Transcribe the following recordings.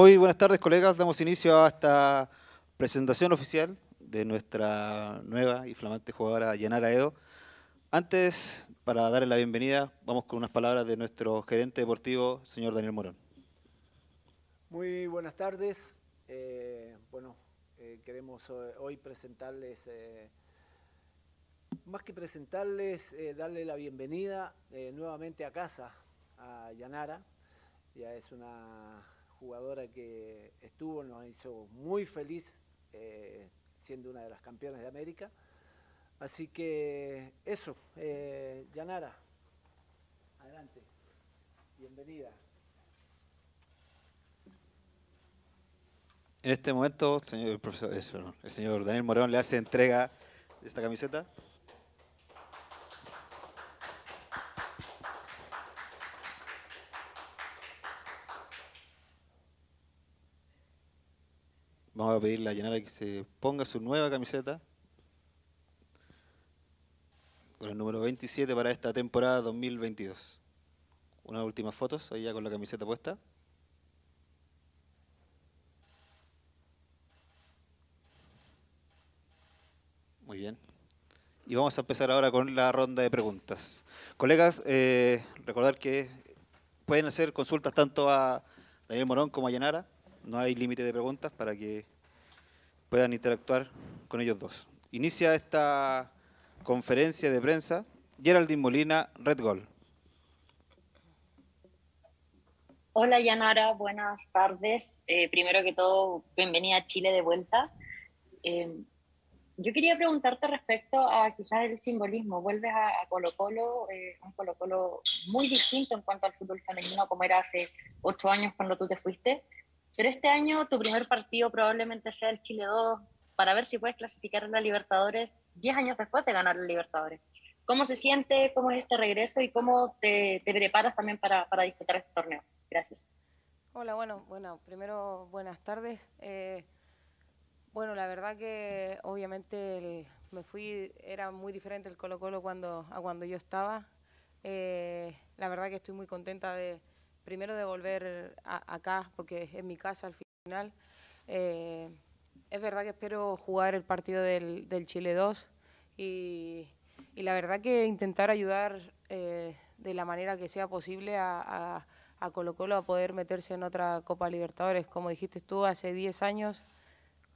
Muy buenas tardes, colegas. Damos inicio a esta presentación oficial de nuestra nueva y flamante jugadora Yanara Edo. Antes, para darle la bienvenida, vamos con unas palabras de nuestro gerente deportivo, señor Daniel Morón. Muy buenas tardes. Eh, bueno, eh, queremos eh, hoy presentarles, más que presentarles, darle la bienvenida nuevamente a casa a Yanara. Ya es una jugadora que estuvo, nos hizo muy feliz eh, siendo una de las campeonas de América. Así que eso, eh, Yanara, adelante, bienvenida. En este momento, eh, el señor Daniel Morón le hace entrega de esta camiseta. Vamos a pedirle a Yanara que se ponga su nueva camiseta con el número 27 para esta temporada 2022. Unas últimas fotos, ahí ya con la camiseta puesta. Muy bien. Y vamos a empezar ahora con la ronda de preguntas. Colegas, eh, recordar que pueden hacer consultas tanto a Daniel Morón como a Yanara. No hay límite de preguntas para que puedan interactuar con ellos dos. Inicia esta conferencia de prensa Geraldine Molina, Red Gol. Hola Yanara, buenas tardes. Eh, primero que todo, bienvenida a Chile de vuelta. Eh, yo quería preguntarte respecto a quizás el simbolismo. Vuelves a, Colo Colo, eh, un Colo Colo muy distinto en cuanto al fútbol femenino como era hace ocho años cuando tú te fuiste. Pero este año tu primer partido probablemente sea el Chile 2 para ver si puedes clasificar a la Libertadores 10 años después de ganar la Libertadores. ¿Cómo se siente? ¿Cómo es este regreso? ¿Y cómo te, preparas también para, para, disputar este torneo? Gracias. Hola, bueno, bueno, primero buenas tardes. Eh, bueno, la verdad que obviamente me fui, era muy diferente el Colo Colo cuando, a cuando yo estaba. Eh, la verdad que estoy muy contenta de, primero de volver acá, porque es mi casa al final. Eh, es verdad que espero jugar el partido del, Chile 2 y, la verdad que intentar ayudar eh, de la manera que sea posible a, a, a, Colo Colo a poder meterse en otra Copa Libertadores. Como dijiste tú, hace 10 años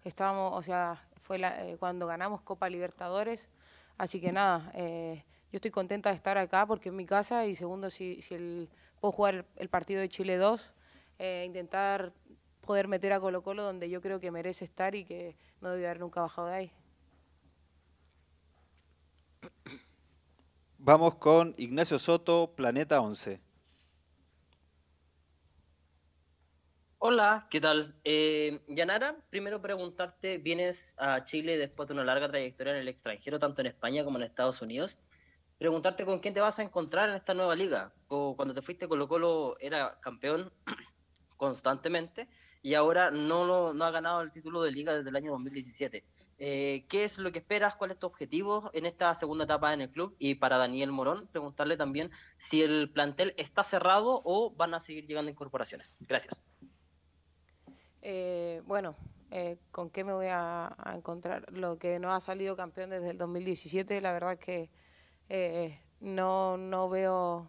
estábamos, o sea, fue la, eh, cuando ganamos Copa Libertadores, así que nada, eh, yo estoy contenta de estar acá porque es mi casa y segundo, si, si el o jugar el, partido de Chile 2, eh, intentar poder meter a Colo Colo donde yo creo que merece estar y que no debió haber nunca bajado de ahí. Vamos con Ignacio Soto, Planeta 11. Hola, ¿qué tal? Eh, Yanara, primero preguntarte, vienes a Chile después de una larga trayectoria en el extranjero, tanto en España como en Estados Unidos preguntarte con quién te vas a encontrar en esta nueva liga. Cuando te fuiste Colo Colo era campeón constantemente y ahora no, lo, no ha ganado el título de liga desde el año 2017. Eh, ¿Qué es lo que esperas? ¿Cuál es tu objetivo en esta segunda etapa en el club? Y para Daniel Morón, preguntarle también si el plantel está cerrado o van a seguir llegando incorporaciones. Gracias. Eh, bueno, eh, ¿con qué me voy a, a, encontrar? Lo que no ha salido campeón desde el 2017, la verdad que eh, no, no veo...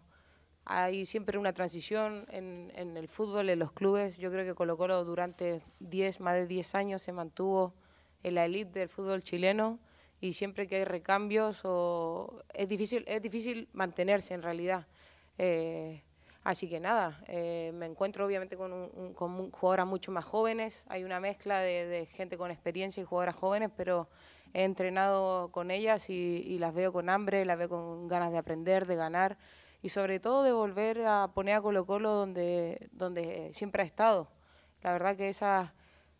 Hay siempre una transición en, el fútbol, en los clubes. Yo creo que Colo Colo durante 10, más de 10 años se mantuvo en la élite del fútbol chileno y siempre que hay recambios o es difícil es difícil mantenerse en realidad eh, así que nada eh, me encuentro obviamente con, un, jugadoras mucho más jóvenes hay una mezcla de, de, gente con experiencia y jugadoras jóvenes pero he entrenado con ellas y, las veo con hambre, las veo con ganas de aprender, de ganar y sobre todo de volver a poner a Colo Colo donde, donde siempre ha estado. La verdad que esa,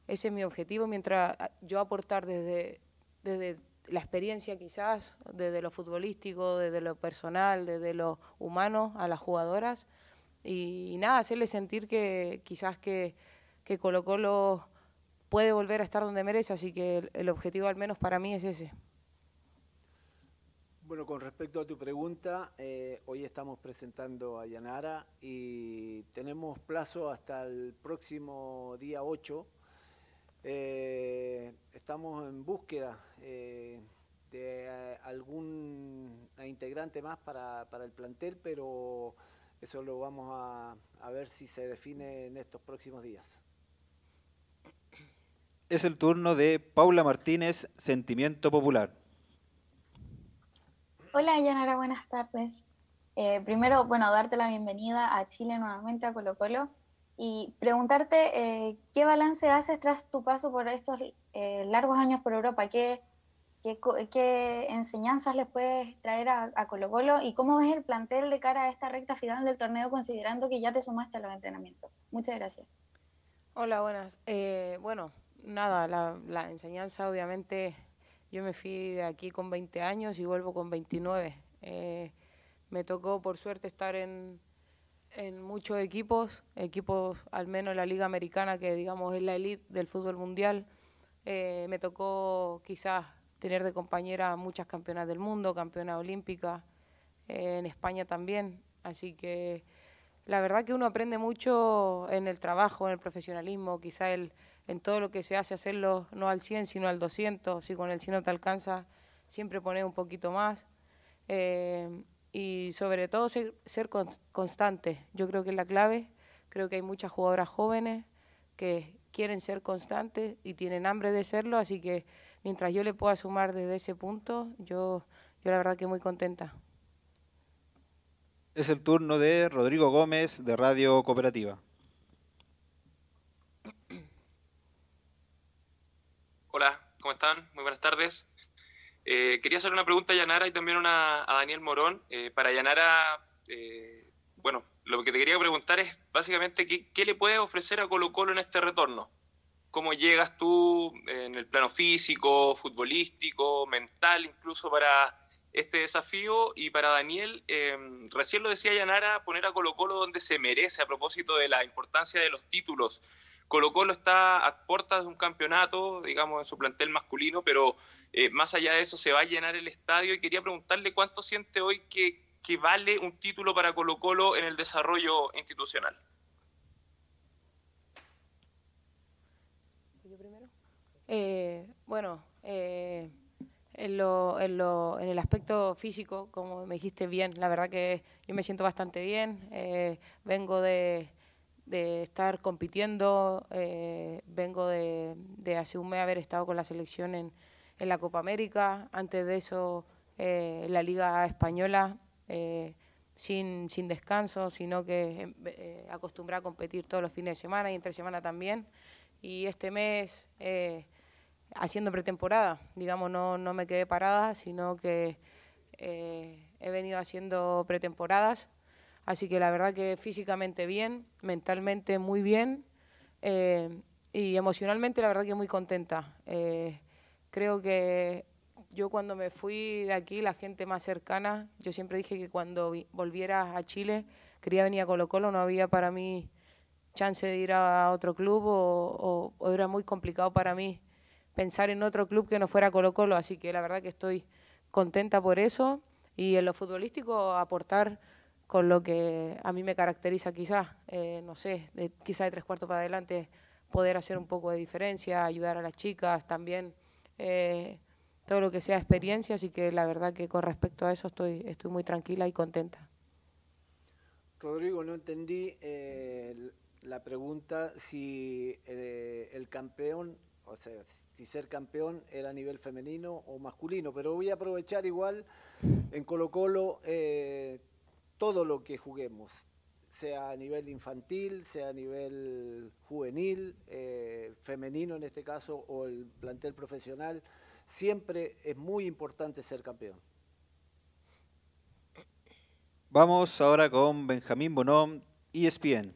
ese es mi objetivo, mientras ah, yo aportar desde, desde la experiencia quizás, desde lo futbolístico, desde lo personal, desde lo humano a las jugadoras y, nada, hacerles sentir que quizás que, que Colo Colo puede volver a estar donde merece, así que el, objetivo al menos para mí es ese. Bueno, con respecto a tu pregunta, eh, hoy estamos presentando a Yanara y tenemos plazo hasta el próximo día 8. Eh, estamos en búsqueda eh, de algún integrante más para, para, el plantel, pero eso lo vamos a, a ver si se define en estos próximos días es el turno de Paula Martínez, Sentimiento Popular. Hola, Yanara, buenas tardes. Eh, primero, bueno, darte la bienvenida a Chile nuevamente, a Colo Colo, y preguntarte eh, qué balance haces tras tu paso por estos eh, largos años por Europa, qué, qué, enseñanzas les puedes traer a, a, Colo Colo y cómo ves el plantel de cara a esta recta final del torneo considerando que ya te sumaste a los entrenamientos. Muchas gracias. Hola, buenas. bueno, nada, la, enseñanza obviamente, yo me fui de aquí con 20 años y vuelvo con 29. Eh, me tocó por suerte estar en, muchos equipos, equipos al menos la Liga Americana, que digamos es la elite del fútbol mundial. Eh, me tocó quizás tener de compañera muchas campeonas del mundo, campeona olímpica, eh, en España también. Así que la verdad que uno aprende mucho en el trabajo, en el profesionalismo, quizá el, en todo lo que se hace, hacerlo no al 100, sino al 200, si con el 100 no te alcanza, siempre poner un poquito más. Eh, y sobre todo ser, constante, yo creo que es la clave, creo que hay muchas jugadoras jóvenes que quieren ser constantes y tienen hambre de serlo, así que mientras yo le pueda sumar desde ese punto, yo, yo la verdad que muy contenta. Es el turno de Rodrigo Gómez de Radio Cooperativa. están? Muy buenas tardes. Eh, quería hacer una pregunta a Yanara y también a Daniel Morón. Eh, para Yanara, eh, bueno, lo que te quería preguntar es básicamente ¿qué, qué le puedes ofrecer a Colo Colo en este retorno. ¿Cómo llegas tú en el plano físico, futbolístico, mental, incluso para este desafío? Y para Daniel, em, recién lo decía Yanara, poner a Colo Colo donde se merece a propósito de la importancia de los títulos. Colo Colo está a puertas de un campeonato, digamos, en su plantel masculino, pero eh, más allá de eso se va a llenar el estadio y quería preguntarle cuánto siente hoy que, vale un título para Colo Colo en el desarrollo institucional. Eh, bueno, eh, en, el aspecto físico, como me dijiste bien, la verdad que yo me siento bastante bien. vengo de, de estar compitiendo. Eh, vengo de, de, hace un mes haber estado con la selección en, en la Copa América, antes de eso en eh, la Liga Española, eh, sin, sin, descanso, sino que acostumbrada a competir todos los fines de semana y entre semana también. Y este mes haciendo pretemporada, digamos, no, no me quedé parada, sino que he venido haciendo pretemporadas Así que la verdad que físicamente bien, mentalmente muy bien eh, y emocionalmente la verdad que muy contenta. Eh, creo que yo cuando me fui de aquí, la gente más cercana, yo siempre dije que cuando volviera a Chile quería venir a Colo Colo, no había para mí chance de ir a otro club o, o era muy complicado para mí pensar en otro club que no fuera Colo Colo, así que la verdad que estoy contenta por eso y en lo futbolístico aportar con lo que a mí me caracteriza quizás, eh, no sé, quizás de tres cuartos para adelante, poder hacer un poco de diferencia, ayudar a las chicas también, eh, todo lo que sea experiencia, así que la verdad que con respecto a eso estoy, estoy muy tranquila y contenta. Rodrigo, no entendí eh, la pregunta si el campeón, o sea, si ser campeón era a nivel femenino o masculino, pero voy a aprovechar igual en Colo Colo todo lo que juguemos, sea a nivel infantil, sea a nivel juvenil, eh, femenino en este caso, o el plantel profesional, siempre es muy importante ser campeón. Vamos ahora con Benjamín Bonón, ESPN.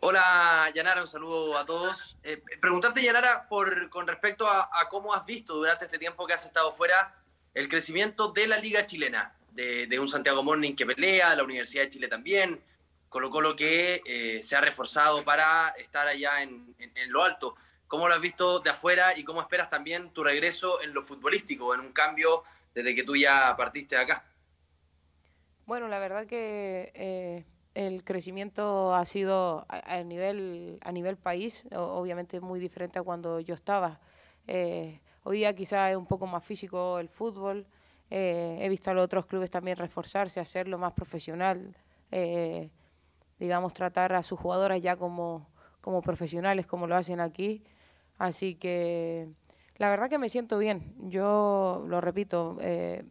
Hola, Yanara, un saludo a todos. Eh, preguntarte, Yanara, por, con respecto a, a cómo has visto durante este tiempo que has estado fuera el crecimiento de la Liga Chilena de, un Santiago Morning que pelea, la Universidad de Chile también, colocó lo que eh, se ha reforzado para estar allá en, lo alto. ¿Cómo lo has visto de afuera y cómo esperas también tu regreso en lo futbolístico, en un cambio desde que tú ya partiste de acá? Bueno, la verdad que eh, el crecimiento ha sido a, nivel, a nivel país, obviamente muy diferente a cuando yo estaba. Eh, hoy día quizás es un poco más físico el fútbol, eh, he visto a los otros clubes también reforzarse, hacerlo más profesional, eh, digamos, tratar a sus jugadoras ya como, como profesionales, como lo hacen aquí. Así que la verdad que me siento bien. Yo lo repito, eh,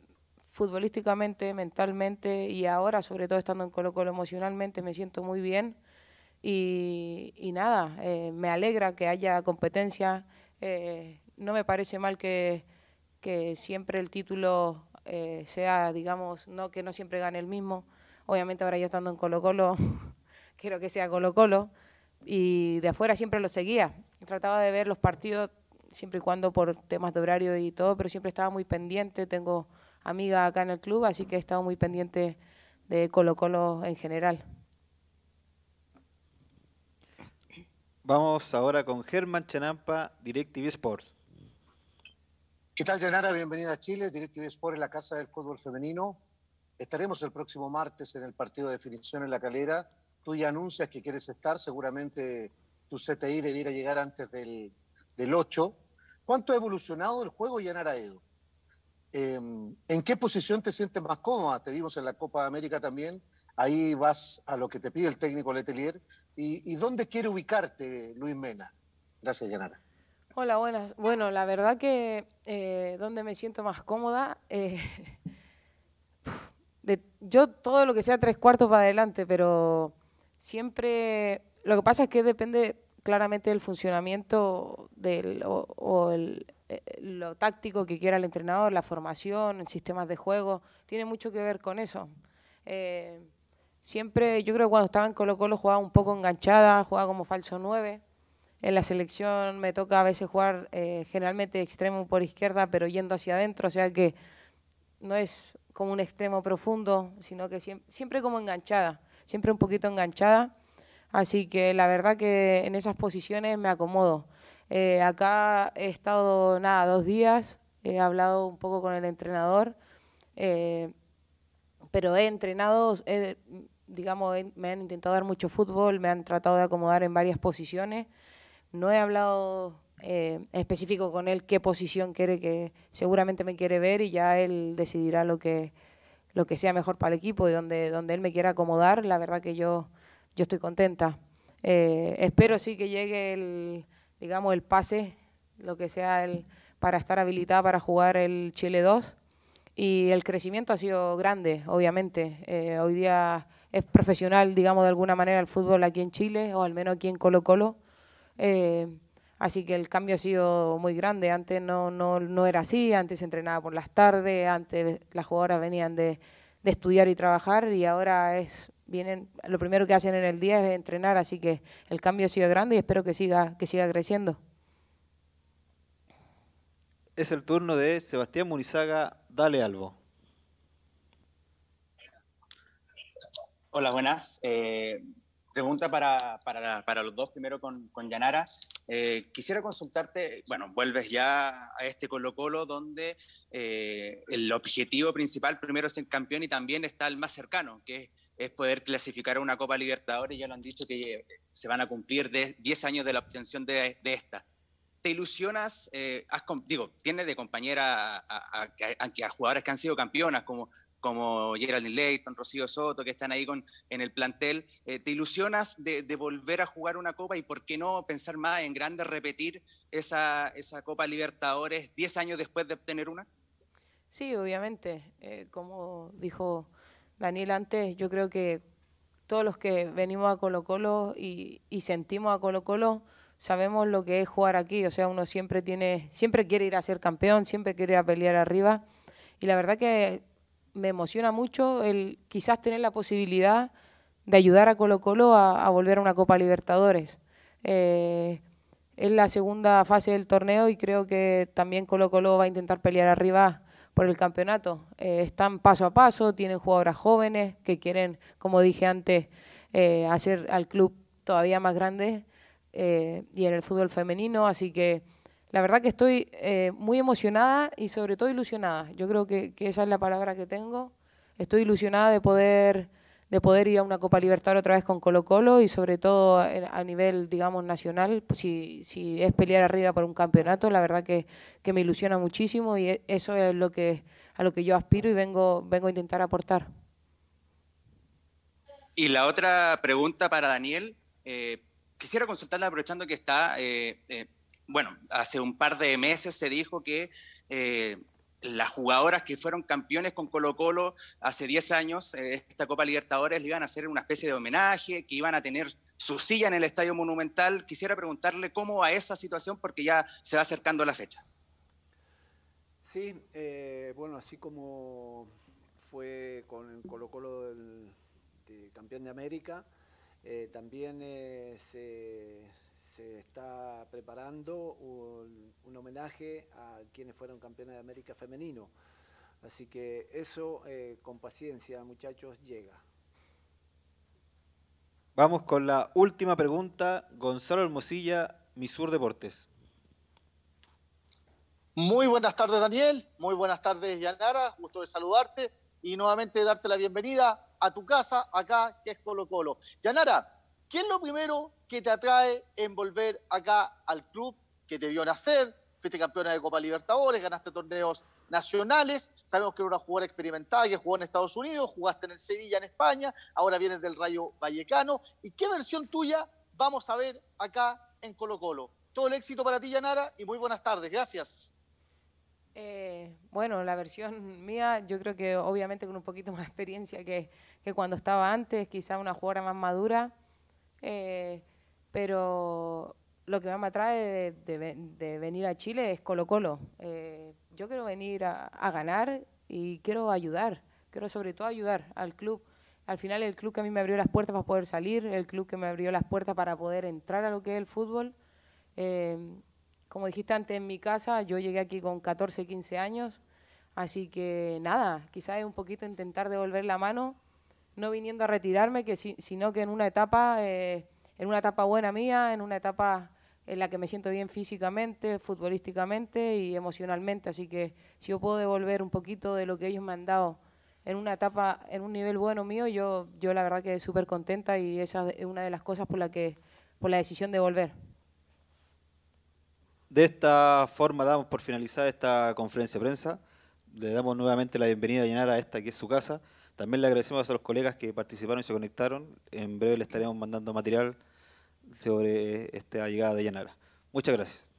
futbolísticamente, mentalmente y ahora, sobre todo estando en Colo Colo emocionalmente, me siento muy bien. Y, y nada, me alegra que haya competencia. no me parece mal que que siempre el título eh, sea, digamos, no que no siempre gane el mismo. Obviamente ahora yo estando en Colo Colo, quiero que sea Colo Colo, y de afuera siempre lo seguía. Trataba de ver los partidos siempre y cuando por temas de horario y todo, pero siempre estaba muy pendiente. Tengo amiga acá en el club, así que he estado muy pendiente de Colo Colo en general. Vamos ahora con Germán Chanampa, DirecTV Sports. ¿Qué tal, Yanara? Bienvenida a Chile, Directive Sport en la Casa del Fútbol Femenino. Estaremos el próximo martes en el partido de definición en La Calera. Tú ya anuncias que quieres estar, seguramente tu CTI debiera llegar antes del, 8. ¿Cuánto ha evolucionado el juego, Yanara Edo? Em, ¿En qué posición te sientes más cómoda? Te vimos en la Copa de América también, ahí vas a lo que te pide el técnico Letelier. ¿Y, y dónde quiere ubicarte Luis Mena? Gracias, Yanara. Hola, buenas. Bueno, la verdad que eh, donde me siento más cómoda, eh, yo todo lo que sea tres cuartos para adelante, pero siempre, lo que pasa es que depende claramente del funcionamiento del, o, eh, lo táctico que quiera el entrenador, la formación, el sistema de juego, tiene mucho que ver con eso. siempre, yo creo que cuando estaba en Colo Colo jugaba un poco enganchada, jugaba como falso 9 en la selección me toca a veces jugar eh, generalmente extremo por izquierda, pero yendo hacia adentro, o sea que no es como un extremo profundo, sino que siempre, como enganchada, siempre un poquito enganchada. Así que la verdad que en esas posiciones me acomodo. Eh, acá he estado nada dos días, he hablado un poco con el entrenador, eh, pero he entrenado, digamos, me han intentado dar mucho fútbol, me han tratado de acomodar en varias posiciones. No he hablado eh, específico con él qué posición quiere que seguramente me quiere ver y ya él decidirá lo que, lo que sea mejor para el equipo y donde, donde él me quiera acomodar. La verdad que yo, yo estoy contenta. Eh, espero sí que llegue el, digamos, el pase, lo que sea el, para estar habilitada para jugar el Chile 2. Y el crecimiento ha sido grande, obviamente. Eh, hoy día es profesional, digamos, de alguna manera el fútbol aquí en Chile, o al menos aquí en Colo Colo. Eh, así que el cambio ha sido muy grande. Antes no, no, no era así, antes entrenaba por las tardes, antes las jugadoras venían de, estudiar y trabajar y ahora es vienen lo primero que hacen en el día es entrenar, así que el cambio ha sido grande y espero que siga que siga creciendo. Es el turno de Sebastián Munizaga, dale algo. Hola, buenas. Eh, Pregunta para, los dos, primero con, con Yanara. Eh, quisiera consultarte, bueno, vuelves ya a este Colo Colo donde eh, el objetivo principal primero es el campeón y también está el más cercano, que es, poder clasificar a una Copa Libertadores. Ya lo han dicho que eh, se van a cumplir 10 años de la obtención de, esta. ¿Te ilusionas? digo, tienes de compañera a, a, a, jugadores que han sido campeonas, como como Geraldine Leighton, Rocío Soto, que están ahí con, en el plantel, eh, ¿te ilusionas de, volver a jugar una copa y por qué no pensar más en grande repetir esa, esa Copa Libertadores 10 años después de obtener una? Sí, obviamente. Eh, como dijo Daniel antes, yo creo que todos los que venimos a Colo Colo y, sentimos a Colo Colo sabemos lo que es jugar aquí. O sea, uno siempre tiene, siempre quiere ir a ser campeón, siempre quiere ir a pelear arriba. Y la verdad que me emociona mucho el quizás tener la posibilidad de ayudar a Colo Colo a, volver a una Copa Libertadores. Eh, es la segunda fase del torneo y creo que también Colo Colo va a intentar pelear arriba por el campeonato. Eh, están paso a paso, tienen jugadoras jóvenes que quieren, como dije antes, eh, hacer al club todavía más grande eh, y en el fútbol femenino, así que la verdad que estoy eh, muy emocionada y sobre todo ilusionada. Yo creo que, esa es la palabra que tengo. Estoy ilusionada de poder, de poder ir a una Copa Libertad otra vez con Colo Colo y sobre todo eh, a nivel, digamos, nacional, si, es pelear arriba por un campeonato, la verdad que, que, me ilusiona muchísimo y e, eso es lo que, a lo que yo aspiro y vengo, vengo a intentar aportar. Y la otra pregunta para Daniel, eh, quisiera consultarla aprovechando que está bueno, hace un par de meses se dijo que eh, las jugadoras que fueron campeones con Colo Colo hace 10 años, eh, esta Copa Libertadores, le iban a hacer una especie de homenaje, que iban a tener su silla en el Estadio Monumental. Quisiera preguntarle cómo va esa situación porque ya se va acercando la fecha. Sí, eh, bueno, así como fue con el Colo Colo del, campeón de América, también se se está preparando un, homenaje a quienes fueron campeones de América femenino. Así que eso, eh, con paciencia, muchachos, llega. Vamos con la última pregunta. Gonzalo Hermosilla, Misur Deportes. Muy buenas tardes, Daniel. Muy buenas tardes, Yanara. Gusto de saludarte y nuevamente darte la bienvenida a tu casa, acá, que es Colo Colo. Yanara, ¿Qué es lo primero que te atrae en volver acá al club que te vio nacer? Fuiste campeona de Copa Libertadores, ganaste torneos nacionales, sabemos que eres una jugadora experimentada que jugó en Estados Unidos, jugaste en el Sevilla, en España, ahora vienes del Rayo Vallecano. ¿Y qué versión tuya vamos a ver acá en Colo Colo? Todo el éxito para ti, Yanara, y muy buenas tardes. Gracias. Eh, bueno, la versión mía, yo creo que obviamente con un poquito más de experiencia que, que cuando estaba antes, quizá una jugadora más madura, eh, pero lo que más me atrae de, venir a Chile es Colo Colo. Eh, yo quiero venir a, ganar y quiero ayudar, quiero sobre todo ayudar al club. Al final el club que a mí me abrió las puertas para poder salir, el club que me abrió las puertas para poder entrar a lo que es el fútbol. Eh, como dijiste antes, en mi casa yo llegué aquí con 14, 15 años, así que nada, quizás es un poquito intentar devolver la mano no viniendo a retirarme, que sino que en una etapa, eh, en una etapa buena mía, en una etapa en la que me siento bien físicamente, futbolísticamente y emocionalmente. Así que si yo puedo devolver un poquito de lo que ellos me han dado en una etapa, en un nivel bueno mío, yo, yo la verdad que súper contenta y esa es una de las cosas por la que, por la decisión de volver. De esta forma damos por finalizada esta conferencia de prensa. Le damos nuevamente la bienvenida a llenar a esta que es su casa. También le agradecemos a los colegas que participaron y se conectaron. En breve le estaremos mandando material sobre esta llegada de Yanara. Muchas gracias.